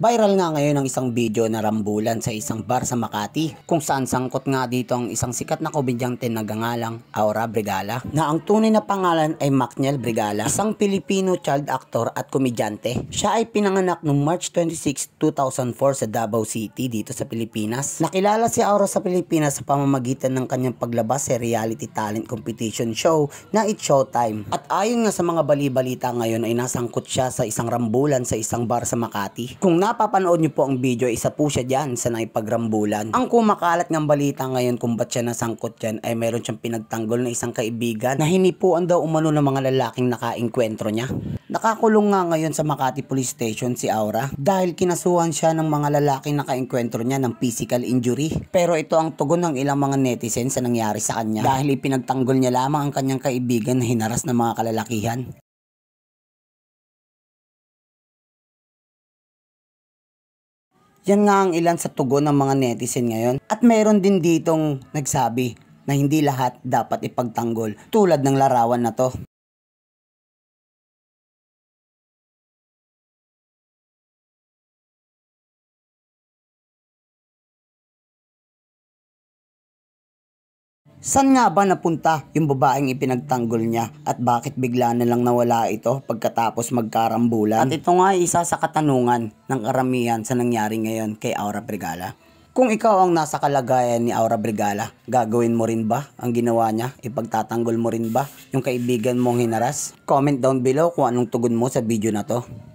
Viral nga ngayon ang isang video na rambulan sa isang bar sa Makati kung saan sangkot nga dito ang isang sikat na komedyante na gangalang Aura Brigala na ang tunay na pangalan ay Macniel Brigala, isang Filipino child actor at komedyante. Siya ay pinanganak noong March 26, 2004 sa Davao City dito sa Pilipinas. Nakilala si Aura sa Pilipinas sa pamamagitan ng kanyang paglabas sa reality talent competition show na It's Showtime. At ayon nga sa mga balibalita ngayon ay nasangkot siya sa isang rambulan sa isang bar sa Makati. Kung na napapanood nyo po ang video, isa po siya dyan sa naipagrambulan. Ang kumakalat ng balita ngayon kung ba't siya nasangkot dyan ay meron siyang pinagtanggol na isang kaibigan na hinipuan daw umano ng mga lalaking nakainkwentro niya. Nakakulong nga ngayon sa Makati Police Station si Aura dahil kinasuhan siya ng mga lalaking nakainkwentro niya ng physical injury. Pero ito ang tugon ng ilang mga netizens sa nangyari sa kanya dahil ipinagtanggol niya lamang ang kanyang kaibigan na hinaras ng mga kalalakihan. Yan nga ang ilan sa tugon ng mga netizen ngayon. At mayroon din ditong nagsabi na hindi lahat dapat ipagtanggol tulad ng larawan na to. San nga ba napunta yung babaeng ipinagtanggol niya at bakit bigla na lang nawala ito pagkatapos magkarambulan? At ito nga ay isa sa katanungan ng karamihan sa nangyari ngayon kay Aura Brigala. Kung ikaw ang nasa kalagayan ni Aura Brigala, gagawin mo rin ba ang ginawa niya? Ipagtatanggol mo rin ba yung kaibigan mong hinaras? Comment down below kung anong tugon mo sa video na to.